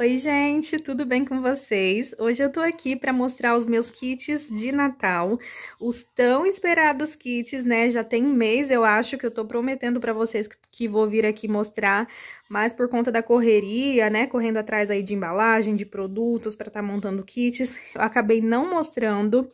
Oi, gente, tudo bem com vocês? Hoje eu tô aqui para mostrar os meus kits de Natal, os tão esperados kits, né? Já tem um mês, eu acho, que eu tô prometendo para vocês que vou vir aqui mostrar, mas por conta da correria, né, correndo atrás aí de embalagem, de produtos para estar tá montando kits, eu acabei não mostrando.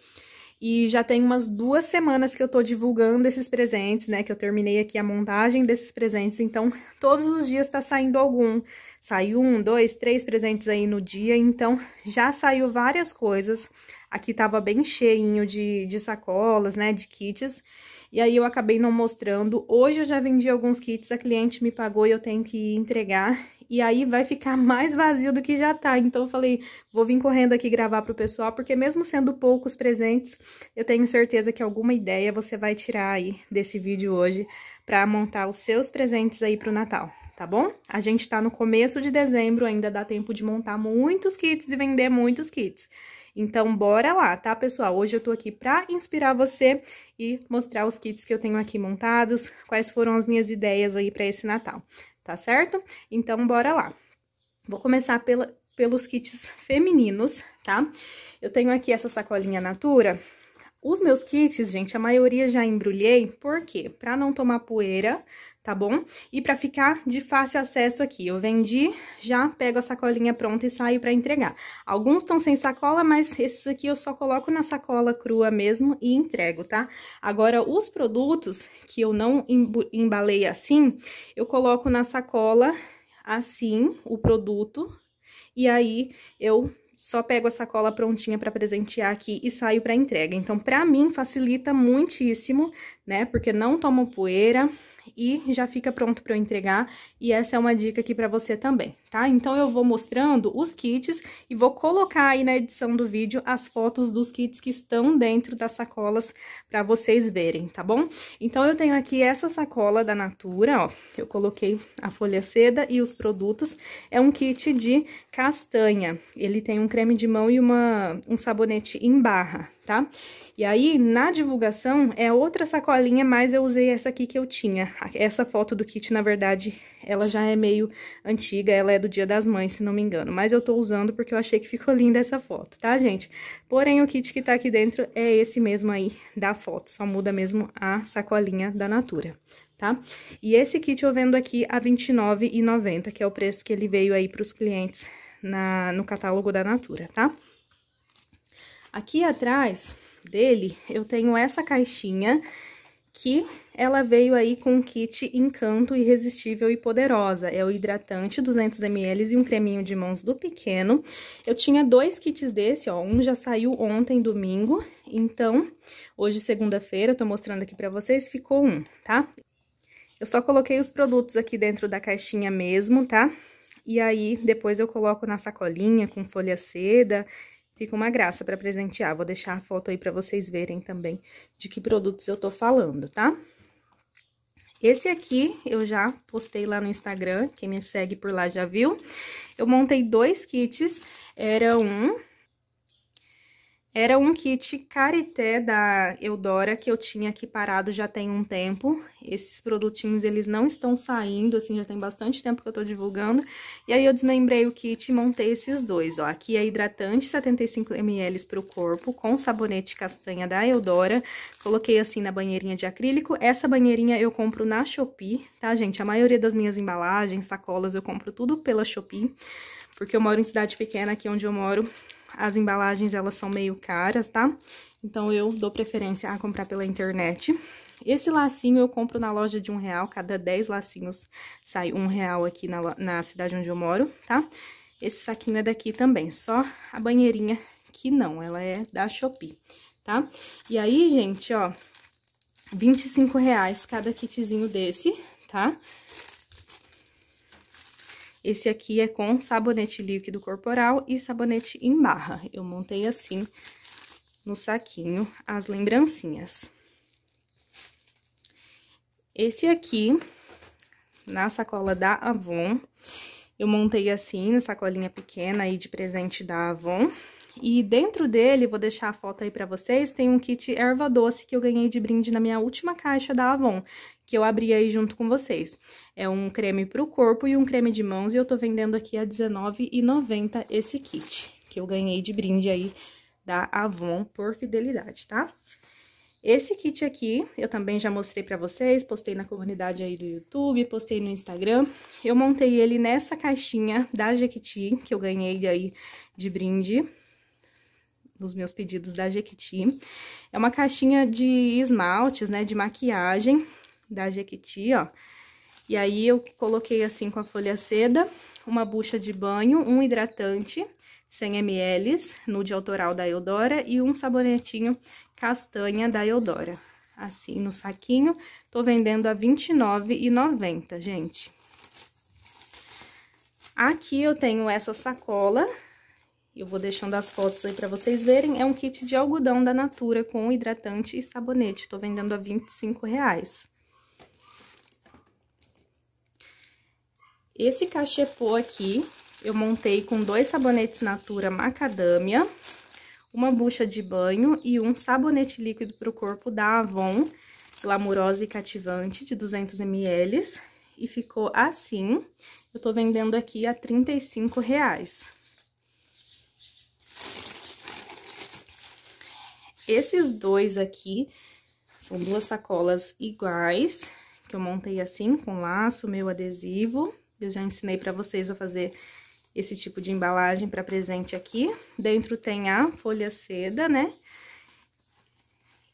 E já tem umas duas semanas que eu tô divulgando esses presentes, né? Que eu terminei aqui a montagem desses presentes. Então, todos os dias tá saindo algum. Saiu um, dois, três presentes aí no dia. Então, já saiu várias coisas. Aqui tava bem cheinho de, de sacolas, né? De kits. E aí eu acabei não mostrando. Hoje eu já vendi alguns kits, a cliente me pagou e eu tenho que entregar e aí vai ficar mais vazio do que já tá. Então eu falei, vou vir correndo aqui gravar pro pessoal, porque mesmo sendo poucos presentes, eu tenho certeza que alguma ideia você vai tirar aí desse vídeo hoje para montar os seus presentes aí pro Natal, tá bom? A gente tá no começo de dezembro, ainda dá tempo de montar muitos kits e vender muitos kits. Então, bora lá, tá, pessoal? Hoje eu tô aqui pra inspirar você e mostrar os kits que eu tenho aqui montados, quais foram as minhas ideias aí pra esse Natal tá certo? Então, bora lá. Vou começar pela, pelos kits femininos, tá? Eu tenho aqui essa sacolinha Natura, os meus kits, gente, a maioria já embrulhei, por quê? Pra não tomar poeira, tá bom? E pra ficar de fácil acesso aqui. Eu vendi, já pego a sacolinha pronta e saio pra entregar. Alguns estão sem sacola, mas esses aqui eu só coloco na sacola crua mesmo e entrego, tá? Agora, os produtos que eu não embalei assim, eu coloco na sacola assim o produto e aí eu só pego a sacola prontinha para presentear aqui e saio para entrega. Então, para mim, facilita muitíssimo, né? Porque não tomo poeira e já fica pronto para eu entregar. E essa é uma dica aqui para você também tá? Então, eu vou mostrando os kits e vou colocar aí na edição do vídeo as fotos dos kits que estão dentro das sacolas para vocês verem, tá bom? Então, eu tenho aqui essa sacola da Natura, ó, eu coloquei a folha seda e os produtos, é um kit de castanha, ele tem um creme de mão e uma, um sabonete em barra, tá? E aí, na divulgação, é outra sacolinha, mas eu usei essa aqui que eu tinha. Essa foto do kit, na verdade, ela já é meio antiga, ela é do Dia das Mães, se não me engano. Mas eu tô usando porque eu achei que ficou linda essa foto, tá, gente? Porém, o kit que tá aqui dentro é esse mesmo aí da foto, só muda mesmo a sacolinha da Natura. Tá? E esse kit eu vendo aqui a R$29,90, que é o preço que ele veio aí pros clientes na, no catálogo da Natura, tá? Aqui atrás dele, eu tenho essa caixinha, que ela veio aí com um kit Encanto Irresistível e Poderosa. É o hidratante 200ml e um creminho de mãos do pequeno. Eu tinha dois kits desse, ó, um já saiu ontem, domingo, então hoje, segunda-feira, tô mostrando aqui pra vocês, ficou um, tá? Eu só coloquei os produtos aqui dentro da caixinha mesmo, tá? E aí, depois eu coloco na sacolinha com folha seda Fica uma graça para presentear. Vou deixar a foto aí para vocês verem também de que produtos eu tô falando, tá? Esse aqui eu já postei lá no Instagram, quem me segue por lá já viu. Eu montei dois kits, era um era um kit Carité da Eudora que eu tinha aqui parado já tem um tempo. Esses produtinhos, eles não estão saindo, assim, já tem bastante tempo que eu tô divulgando. E aí eu desmembrei o kit e montei esses dois, ó. Aqui é hidratante 75ml pro corpo com sabonete castanha da Eudora. Coloquei assim na banheirinha de acrílico. Essa banheirinha eu compro na Shopee, tá, gente? A maioria das minhas embalagens, sacolas, eu compro tudo pela Shopee porque eu moro em cidade pequena, aqui onde eu moro, as embalagens, elas são meio caras, tá? Então, eu dou preferência a comprar pela internet. Esse lacinho eu compro na loja de um real, cada 10 lacinhos sai um real aqui na, na cidade onde eu moro, tá? Esse saquinho é daqui também, só a banheirinha que não, ela é da Shopee, tá? E aí, gente, ó, 25 reais cada kitzinho desse, tá? Esse aqui é com sabonete líquido corporal e sabonete em barra. Eu montei assim no saquinho as lembrancinhas. Esse aqui, na sacola da Avon, eu montei assim, na sacolinha pequena aí de presente da Avon. E dentro dele, vou deixar a foto aí pra vocês, tem um kit erva doce que eu ganhei de brinde na minha última caixa da Avon que eu abri aí junto com vocês. É um creme para o corpo e um creme de mãos, e eu tô vendendo aqui a R$19,90 esse kit, que eu ganhei de brinde aí da Avon por fidelidade, tá? Esse kit aqui, eu também já mostrei para vocês, postei na comunidade aí do YouTube, postei no Instagram. Eu montei ele nessa caixinha da Jequiti, que eu ganhei aí de brinde, nos meus pedidos da Jequiti. É uma caixinha de esmaltes, né, de maquiagem, da Jequiti, ó. E aí, eu coloquei assim com a folha seda, uma bucha de banho, um hidratante, 100 ml, nude autoral da Eudora, e um sabonetinho castanha da Eudora. Assim, no saquinho, tô vendendo a R$29,90, gente. Aqui eu tenho essa sacola, eu vou deixando as fotos aí pra vocês verem, é um kit de algodão da Natura com hidratante e sabonete, tô vendendo a R$25,00. Esse cachepô aqui, eu montei com dois sabonetes Natura Macadâmia, uma bucha de banho e um sabonete líquido para o corpo da Avon, glamurosa e cativante, de 200 ml. E ficou assim. Eu tô vendendo aqui a R$ 35 reais. Esses dois aqui são duas sacolas iguais, que eu montei assim, com laço, meu adesivo, eu já ensinei para vocês a fazer esse tipo de embalagem para presente aqui. Dentro tem a folha seda, né?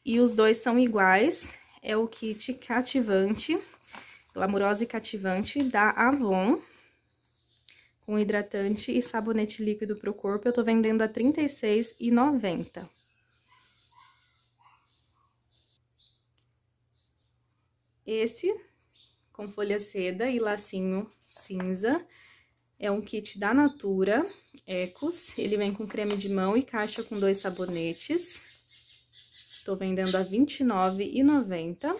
E os dois são iguais. É o kit cativante, glamurosa e cativante da Avon, com hidratante e sabonete líquido para o corpo. Eu tô vendendo a R$ 36,90. Esse com folha seda e lacinho cinza. É um kit da Natura, Ecos. Ele vem com creme de mão e caixa com dois sabonetes. Tô vendendo a R$29,90.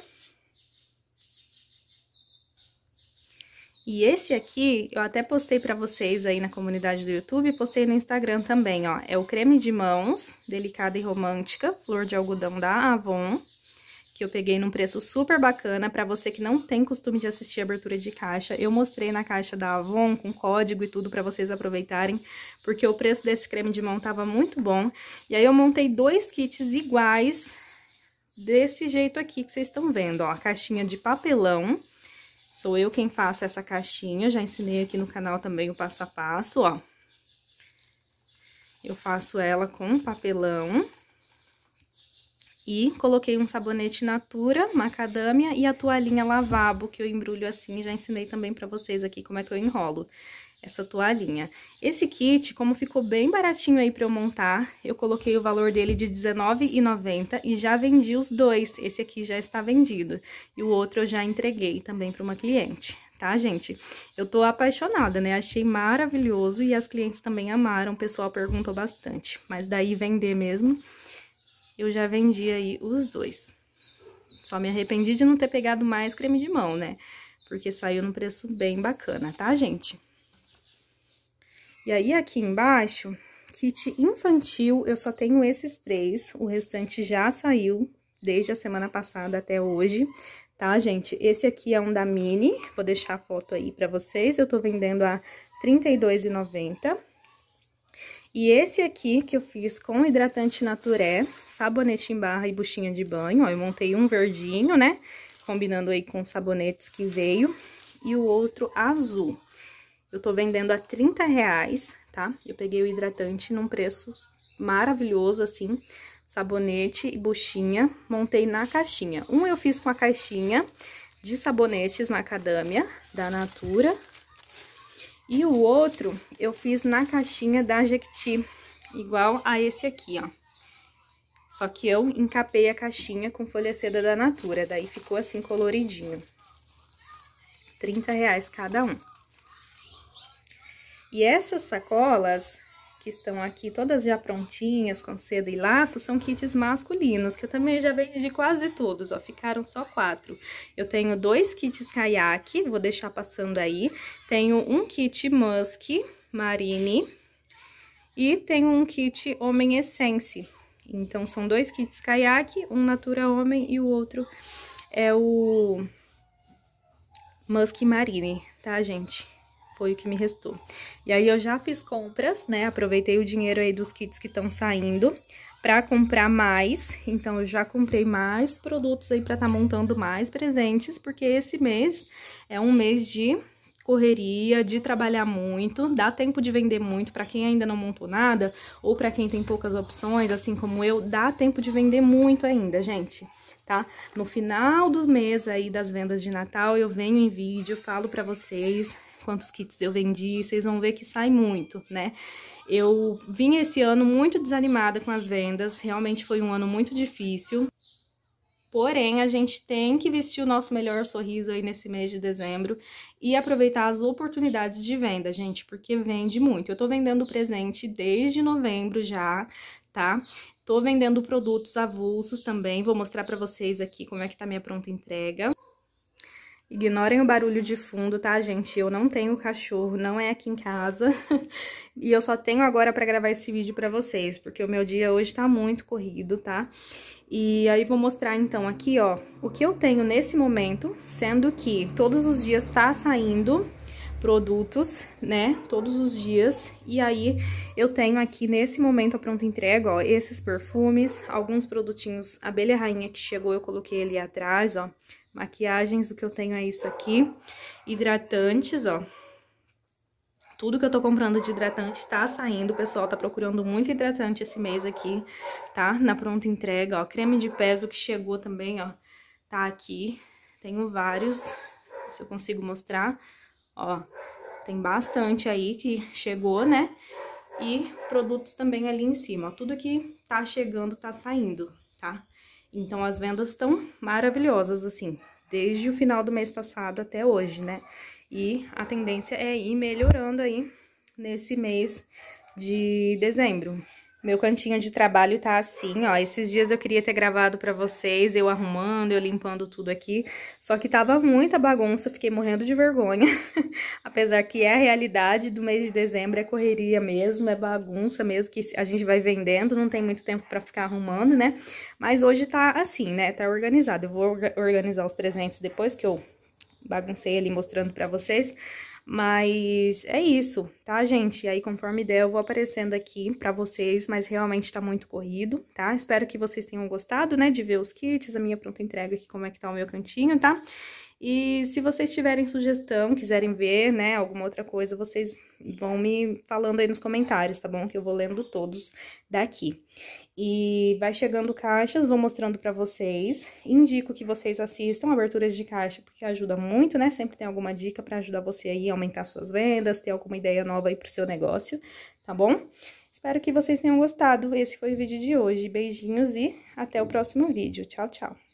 E esse aqui, eu até postei pra vocês aí na comunidade do YouTube, postei no Instagram também, ó. É o creme de mãos, delicada e romântica, flor de algodão da Avon que eu peguei num preço super bacana para você que não tem costume de assistir abertura de caixa. Eu mostrei na caixa da Avon com código e tudo para vocês aproveitarem, porque o preço desse creme de mão tava muito bom. E aí eu montei dois kits iguais desse jeito aqui que vocês estão vendo, ó, a caixinha de papelão. Sou eu quem faço essa caixinha, já ensinei aqui no canal também o passo a passo, ó. Eu faço ela com papelão. E coloquei um sabonete Natura, macadâmia e a toalhinha lavabo, que eu embrulho assim, já ensinei também pra vocês aqui como é que eu enrolo essa toalhinha. Esse kit, como ficou bem baratinho aí pra eu montar, eu coloquei o valor dele de R$19,90 e já vendi os dois. Esse aqui já está vendido e o outro eu já entreguei também para uma cliente, tá, gente? Eu tô apaixonada, né? Achei maravilhoso e as clientes também amaram, o pessoal perguntou bastante. Mas daí vender mesmo eu já vendi aí os dois. Só me arrependi de não ter pegado mais creme de mão, né? Porque saiu num preço bem bacana, tá, gente? E aí, aqui embaixo, kit infantil, eu só tenho esses três. O restante já saiu desde a semana passada até hoje, tá, gente? Esse aqui é um da Mini, vou deixar a foto aí pra vocês. Eu tô vendendo a R$32,90. E esse aqui que eu fiz com hidratante naturé, sabonete em barra e buchinha de banho, ó, eu montei um verdinho, né? Combinando aí com sabonetes que veio, e o outro azul. Eu tô vendendo a 30 reais, tá? Eu peguei o hidratante num preço maravilhoso, assim, sabonete e buchinha, montei na caixinha. Um eu fiz com a caixinha de sabonetes macadâmia da Natura, e o outro eu fiz na caixinha da Jequiti, igual a esse aqui, ó. Só que eu encapei a caixinha com folha seda da Natura, daí ficou assim coloridinho. 30 reais cada um. E essas sacolas que estão aqui, todas já prontinhas, com seda e laço, são kits masculinos, que eu também já vendi quase todos, ó, ficaram só quatro. Eu tenho dois kits caiaque, vou deixar passando aí, tenho um kit musk, marine, e tenho um kit homem essence. Então, são dois kits caiaque, um natura homem e o outro é o musk marine, tá, gente? foi o que me restou. E aí eu já fiz compras, né? Aproveitei o dinheiro aí dos kits que estão saindo para comprar mais. Então eu já comprei mais produtos aí para estar tá montando mais presentes, porque esse mês é um mês de correria, de trabalhar muito, dá tempo de vender muito para quem ainda não montou nada ou para quem tem poucas opções, assim como eu, dá tempo de vender muito ainda, gente. Tá? No final do mês aí das vendas de Natal, eu venho em vídeo, falo para vocês quantos kits eu vendi, vocês vão ver que sai muito, né? Eu vim esse ano muito desanimada com as vendas, realmente foi um ano muito difícil. Porém, a gente tem que vestir o nosso melhor sorriso aí nesse mês de dezembro e aproveitar as oportunidades de venda, gente, porque vende muito. Eu tô vendendo presente desde novembro já, tá? Tô vendendo produtos avulsos também, vou mostrar para vocês aqui como é que tá minha pronta entrega. Ignorem o barulho de fundo, tá, gente? Eu não tenho cachorro, não é aqui em casa. e eu só tenho agora pra gravar esse vídeo pra vocês, porque o meu dia hoje tá muito corrido, tá? E aí vou mostrar então aqui, ó, o que eu tenho nesse momento, sendo que todos os dias tá saindo produtos, né, todos os dias. E aí eu tenho aqui nesse momento a pronta entrega, ó, esses perfumes, alguns produtinhos Abelha Rainha que chegou, eu coloquei ali atrás, ó Maquiagens, o que eu tenho é isso aqui. Hidratantes, ó. Tudo que eu tô comprando de hidratante tá saindo, o pessoal tá procurando muito hidratante esse mês aqui, tá? Na pronta entrega, ó. Creme de peso que chegou também, ó, tá aqui. Tenho vários, se eu consigo mostrar, ó. Tem bastante aí que chegou, né? E produtos também ali em cima, ó. Tudo que tá chegando tá saindo, tá? Então, as vendas estão maravilhosas, assim, desde o final do mês passado até hoje, né? E a tendência é ir melhorando aí nesse mês de dezembro. Meu cantinho de trabalho tá assim, ó. Esses dias eu queria ter gravado pra vocês, eu arrumando, eu limpando tudo aqui. Só que tava muita bagunça, fiquei morrendo de vergonha. Apesar que é a realidade do mês de dezembro, é correria mesmo, é bagunça mesmo, que a gente vai vendendo, não tem muito tempo pra ficar arrumando, né? Mas hoje tá assim, né? Tá organizado. Eu vou organizar os presentes depois que eu baguncei ali mostrando pra vocês. Mas é isso, tá, gente? E aí, conforme der, eu vou aparecendo aqui pra vocês, mas realmente tá muito corrido, tá? Espero que vocês tenham gostado, né, de ver os kits, a minha pronta entrega aqui, como é que tá o meu cantinho, tá? E se vocês tiverem sugestão, quiserem ver, né, alguma outra coisa, vocês vão me falando aí nos comentários, tá bom? Que eu vou lendo todos daqui. E vai chegando caixas, vou mostrando para vocês. Indico que vocês assistam aberturas de caixa, porque ajuda muito, né? Sempre tem alguma dica para ajudar você aí a aumentar suas vendas, ter alguma ideia nova aí pro seu negócio, tá bom? Espero que vocês tenham gostado. Esse foi o vídeo de hoje. Beijinhos e até o próximo vídeo. Tchau, tchau.